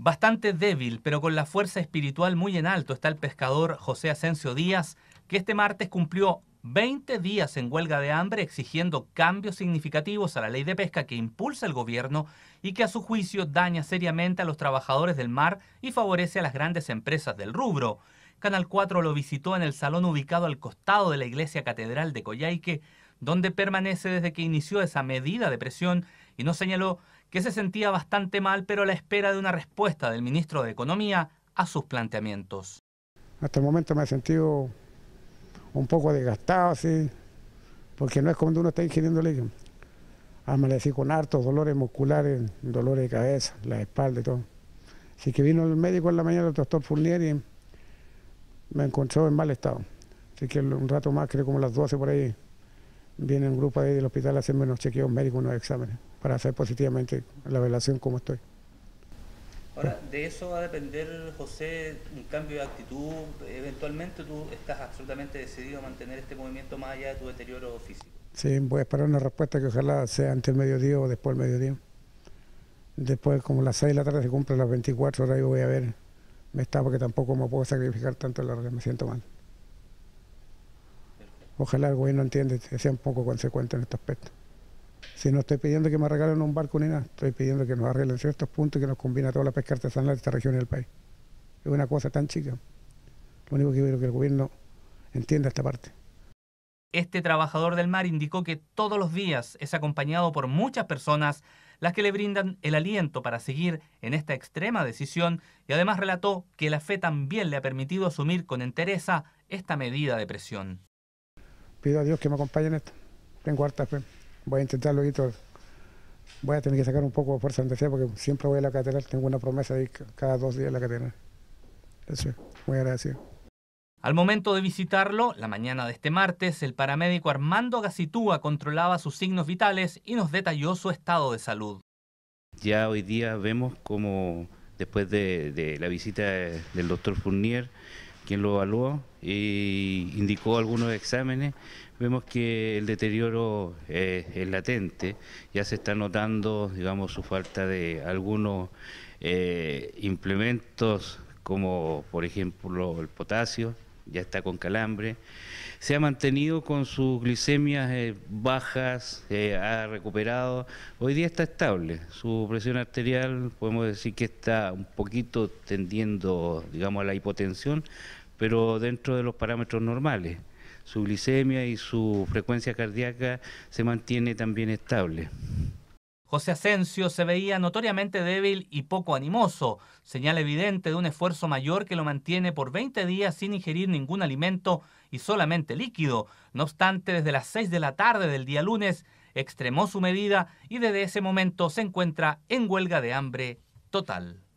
Bastante débil, pero con la fuerza espiritual muy en alto, está el pescador José Asensio Díaz, que este martes cumplió 20 días en huelga de hambre exigiendo cambios significativos a la ley de pesca que impulsa el gobierno y que a su juicio daña seriamente a los trabajadores del mar y favorece a las grandes empresas del rubro. Canal 4 lo visitó en el salón ubicado al costado de la iglesia catedral de Coyhaique, donde permanece desde que inició esa medida de presión y nos señaló que se sentía bastante mal, pero a la espera de una respuesta del ministro de Economía a sus planteamientos. Hasta el momento me he sentido un poco desgastado, así, porque no es cuando uno está ingiriendo líquido. Ah, Amanecí con hartos dolores musculares, dolores de cabeza, la espalda y todo. Así que vino el médico en la mañana, el doctor Fournier, y me encontró en mal estado. Así que un rato más, creo como las 12 por ahí, viene un grupo ahí del hospital a hacerme unos chequeos médicos, unos exámenes para hacer positivamente la relación como estoy. Ahora, de eso va a depender, José, un cambio de actitud. Eventualmente tú estás absolutamente decidido a mantener este movimiento más allá de tu deterioro físico. Sí, voy a esperar una respuesta que ojalá sea antes del mediodía o después del mediodía. Después, como las 6 de la tarde se cumplen las 24 horas, yo voy a ver. Me está porque tampoco me puedo sacrificar tanto la que me siento mal. Ojalá el gobierno entiende sea un poco consecuente en este aspecto. Si no estoy pidiendo que me regalen un barco ni nada, estoy pidiendo que nos arreglen ciertos puntos que nos combina toda la pesca artesanal de esta región y del país. Es una cosa tan chica. Lo único que quiero es que el gobierno entienda esta parte. Este trabajador del mar indicó que todos los días es acompañado por muchas personas las que le brindan el aliento para seguir en esta extrema decisión y además relató que la fe también le ha permitido asumir con entereza esta medida de presión. Pido a Dios que me acompañe en esto. Tengo harta fe voy a intentarlo Voy a tener que sacar un poco de fuerza de eso porque siempre voy a la catedral, tengo una promesa de ir cada dos días a la catedral. Eso muy gracias. Al momento de visitarlo, la mañana de este martes, el paramédico Armando Gasitúa controlaba sus signos vitales y nos detalló su estado de salud. Ya hoy día vemos como después de, de la visita del doctor Fournier, quien lo evaluó y indicó algunos exámenes, vemos que el deterioro eh, es latente, ya se está notando, digamos, su falta de algunos eh, implementos como por ejemplo el potasio, ya está con calambre. Se ha mantenido con sus glicemias eh, bajas, eh, ha recuperado. Hoy día está estable. Su presión arterial, podemos decir que está un poquito tendiendo, digamos, a la hipotensión, pero dentro de los parámetros normales. Su glicemia y su frecuencia cardíaca se mantiene también estable. José Asensio se veía notoriamente débil y poco animoso, señal evidente de un esfuerzo mayor que lo mantiene por 20 días sin ingerir ningún alimento y solamente líquido. No obstante, desde las 6 de la tarde del día lunes extremó su medida y desde ese momento se encuentra en huelga de hambre total.